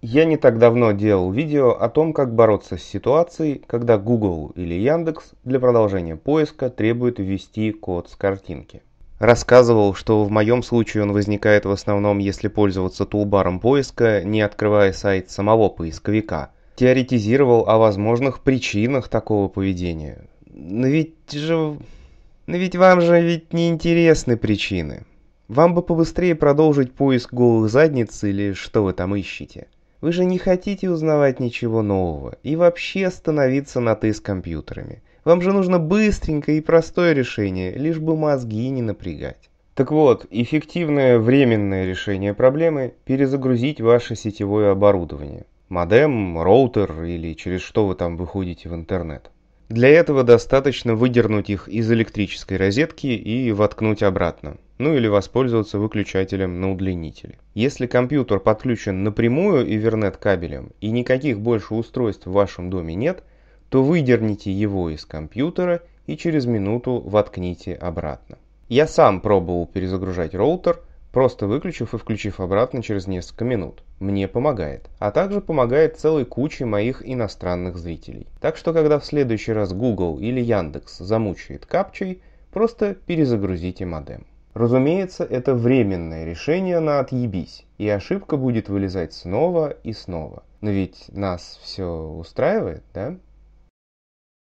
Я не так давно делал видео о том, как бороться с ситуацией, когда Google или Яндекс для продолжения поиска требует ввести код с картинки. Рассказывал, что в моем случае он возникает в основном, если пользоваться тулбаром поиска, не открывая сайт самого поисковика. Теоретизировал о возможных причинах такого поведения. Но ведь же... Но ведь вам же ведь не интересны причины. Вам бы побыстрее продолжить поиск голых задниц или что вы там ищете. Вы же не хотите узнавать ничего нового и вообще становиться на «ты» с компьютерами. Вам же нужно быстренькое и простое решение, лишь бы мозги не напрягать. Так вот, эффективное временное решение проблемы – перезагрузить ваше сетевое оборудование. Модем, роутер или через что вы там выходите в интернет. Для этого достаточно выдернуть их из электрической розетки и воткнуть обратно, ну или воспользоваться выключателем на удлинителе. Если компьютер подключен напрямую Ethernet кабелем и никаких больше устройств в вашем доме нет, то выдерните его из компьютера и через минуту воткните обратно. Я сам пробовал перезагружать роутер, просто выключив и включив обратно через несколько минут. Мне помогает. А также помогает целой куче моих иностранных зрителей. Так что, когда в следующий раз Google или Яндекс замучает капчей, просто перезагрузите модем. Разумеется, это временное решение на отъебись, и ошибка будет вылезать снова и снова. Но ведь нас все устраивает, да?